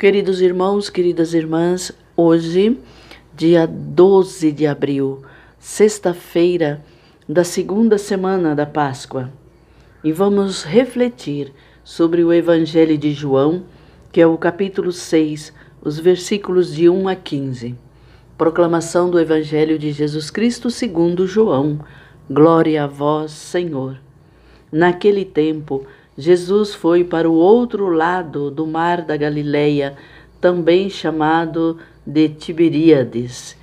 Queridos irmãos, queridas irmãs, hoje, dia 12 de abril, sexta-feira da segunda semana da Páscoa, e vamos refletir sobre o Evangelho de João, que é o capítulo 6, os versículos de 1 a 15. Proclamação do Evangelho de Jesus Cristo segundo João. Glória a vós, Senhor. Naquele tempo, Jesus foi para o outro lado do mar da Galileia, também chamado de Tiberíades.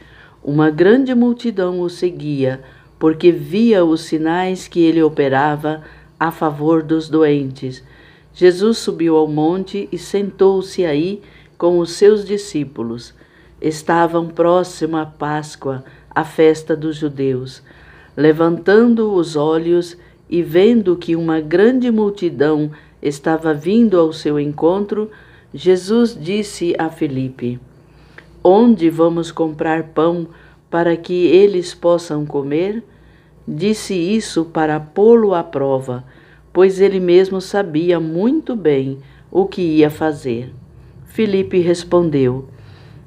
Uma grande multidão o seguia, porque via os sinais que ele operava a favor dos doentes. Jesus subiu ao monte e sentou-se aí com os seus discípulos. Estavam próximo à Páscoa, a festa dos judeus. Levantando os olhos, e vendo que uma grande multidão estava vindo ao seu encontro, Jesus disse a Felipe: Onde vamos comprar pão para que eles possam comer? Disse isso para pô-lo à prova, pois ele mesmo sabia muito bem o que ia fazer. Felipe respondeu: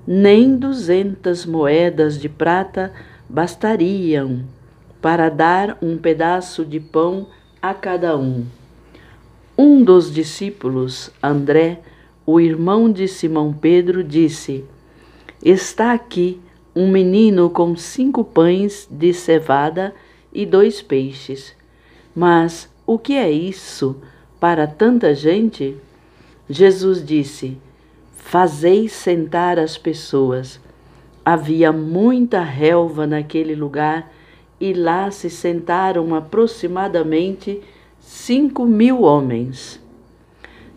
Nem duzentas moedas de prata bastariam para dar um pedaço de pão a cada um. Um dos discípulos, André, o irmão de Simão Pedro, disse: Está aqui um menino com cinco pães de cevada e dois peixes. Mas o que é isso para tanta gente? Jesus disse: Fazei sentar as pessoas. Havia muita relva naquele lugar e lá se sentaram aproximadamente cinco mil homens.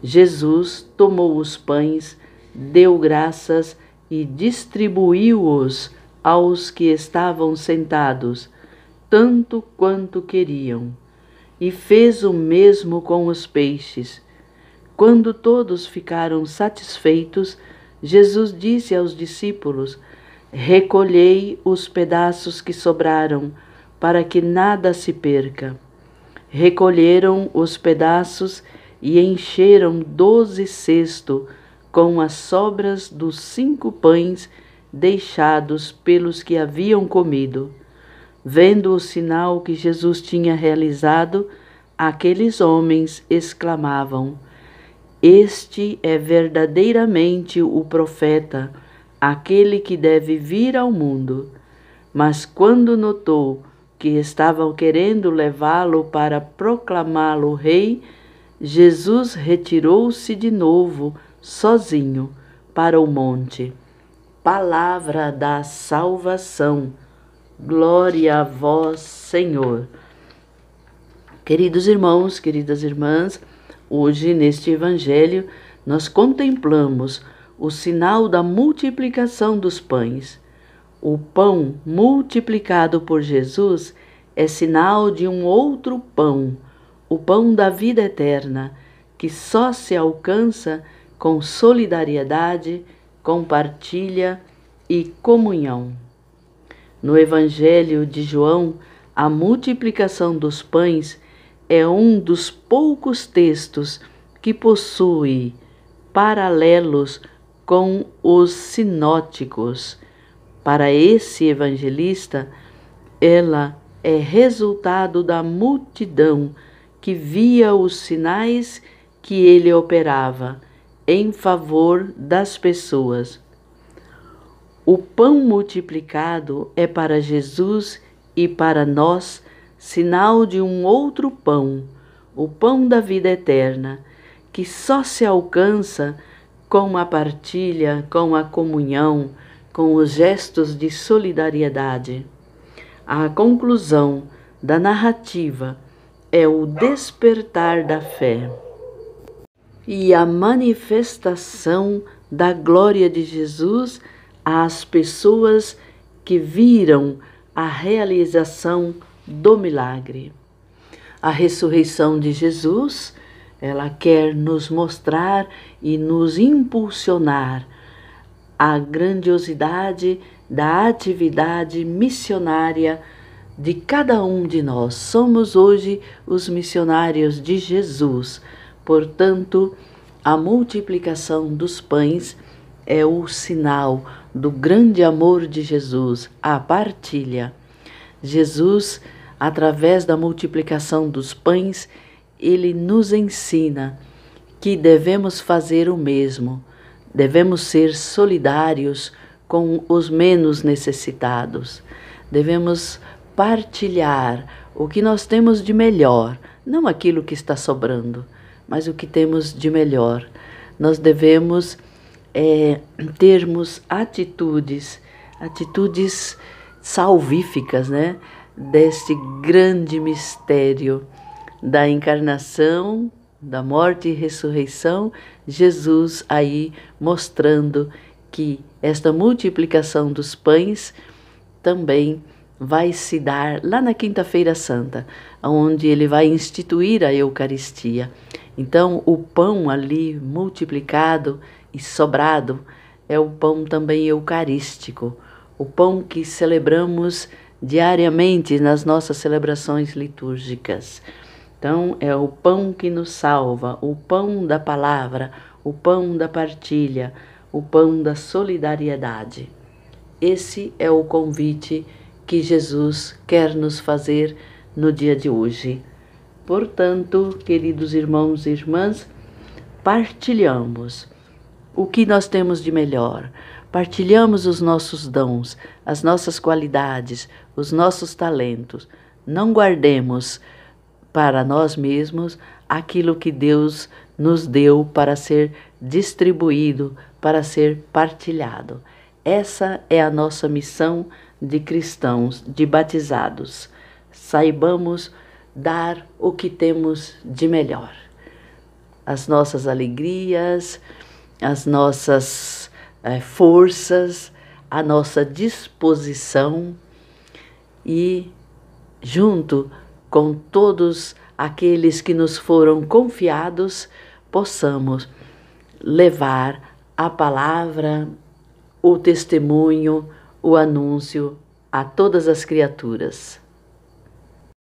Jesus tomou os pães, deu graças e distribuiu-os aos que estavam sentados, tanto quanto queriam. E fez o mesmo com os peixes. Quando todos ficaram satisfeitos, Jesus disse aos discípulos: Recolhei os pedaços que sobraram para que nada se perca. Recolheram os pedaços e encheram doze cestos com as sobras dos cinco pães deixados pelos que haviam comido. Vendo o sinal que Jesus tinha realizado, aqueles homens exclamavam: Este é verdadeiramente o profeta, aquele que deve vir ao mundo. Mas quando notou que estavam querendo levá-lo para proclamá-lo rei, Jesus retirou-se de novo, sozinho, para o monte. Palavra da salvação. Glória a vós, Senhor. Queridos irmãos, queridas irmãs, hoje neste Evangelho nós contemplamos o sinal da multiplicação dos pães. O pão multiplicado por Jesus é sinal de um outro pão, o pão da vida eterna, que só se alcança com solidariedade, compartilha e comunhão. No Evangelho de João, a multiplicação dos pães é um dos poucos textos que possui paralelos com os sinóticos para esse evangelista, ela é resultado da multidão que via os sinais que ele operava em favor das pessoas. O pão multiplicado é para Jesus e para nós sinal de um outro pão, o pão da vida eterna, que só se alcança com a partilha, com a comunhão, com os gestos de solidariedade. A conclusão da narrativa é o despertar da fé e a manifestação da glória de Jesus às pessoas que viram a realização do milagre. A ressurreição de Jesus, ela quer nos mostrar e nos impulsionar a grandiosidade da atividade missionária de cada um de nós. Somos hoje os missionários de Jesus. Portanto, a multiplicação dos pães é o sinal do grande amor de Jesus, a partilha. Jesus, através da multiplicação dos pães, ele nos ensina que devemos fazer o mesmo Devemos ser solidários com os menos necessitados. Devemos partilhar o que nós temos de melhor, não aquilo que está sobrando, mas o que temos de melhor. Nós devemos é, termos atitudes, atitudes salvíficas, né? Deste grande mistério da encarnação da morte e ressurreição, Jesus aí mostrando que esta multiplicação dos pães também vai se dar lá na Quinta-feira Santa, onde ele vai instituir a Eucaristia. Então, o pão ali multiplicado e sobrado é o pão também eucarístico, o pão que celebramos diariamente nas nossas celebrações litúrgicas. Então, é o pão que nos salva, o pão da palavra, o pão da partilha, o pão da solidariedade. Esse é o convite que Jesus quer nos fazer no dia de hoje. Portanto, queridos irmãos e irmãs, partilhamos o que nós temos de melhor, partilhamos os nossos dons, as nossas qualidades, os nossos talentos. Não guardemos para nós mesmos aquilo que Deus nos deu para ser distribuído, para ser partilhado. Essa é a nossa missão de cristãos, de batizados. Saibamos dar o que temos de melhor. As nossas alegrias, as nossas eh, forças, a nossa disposição e, junto com todos aqueles que nos foram confiados, possamos levar a palavra, o testemunho, o anúncio a todas as criaturas.